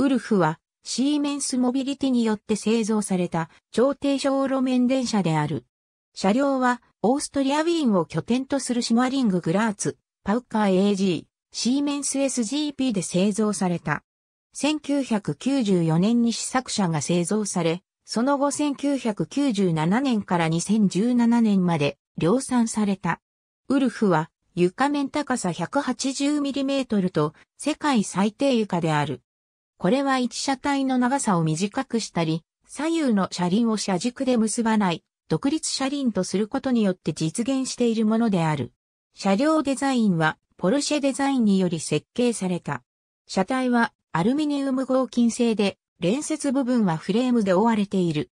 ウルフはシーメンスモビリティによって製造された超低小路面電車である。車両はオーストリアウィーンを拠点とするシマリンググラーツ、パウカー AG、シーメンス SGP で製造された。1994年に試作車が製造され、その後1997年から2017年まで量産された。ウルフは床面高さ 180mm と世界最低床である。これは1車体の長さを短くしたり、左右の車輪を車軸で結ばない、独立車輪とすることによって実現しているものである。車両デザインは、ポルシェデザインにより設計された。車体はアルミニウム合金製で、連接部分はフレームで覆われている。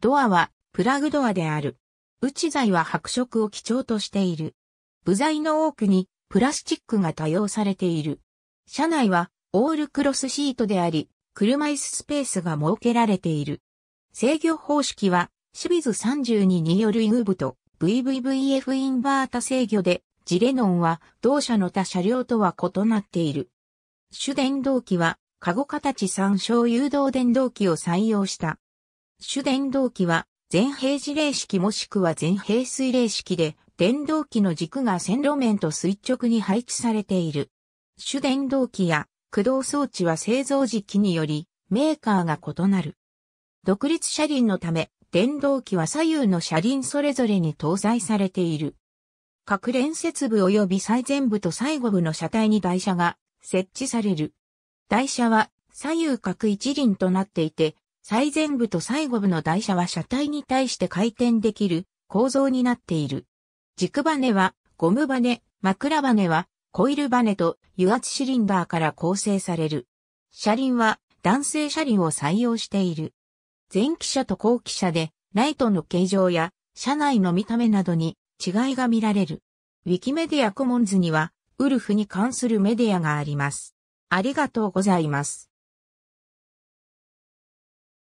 ドアはプラグドアである。内材は白色を基調としている。部材の多くにプラスチックが多用されている。車内はオールクロスシートであり、車椅子スペースが設けられている。制御方式は、清水32によるイグブと VVVF インバータ制御で、ジレノンは同社の他車両とは異なっている。主電動機は、カゴ形参照誘導電動機を採用した。主電動機は、全閉時例式もしくは全閉水例式で、電動機の軸が線路面と垂直に配置されている。主電動機や駆動装置は製造時期によりメーカーが異なる。独立車輪のため、電動機は左右の車輪それぞれに搭載されている。各連接部及び最前部と最後部の車体に台車が設置される。台車は左右各一輪となっていて、最前部と最後部の台車は車体に対して回転できる構造になっている。軸バネはゴムバネ、枕バネはコイルバネと油圧シリンダーから構成される。車輪は男性車輪を採用している。前期車と後期車でライトの形状や車内の見た目などに違いが見られる。ウィキメディアコモンズにはウルフに関するメディアがあります。ありがとうございます。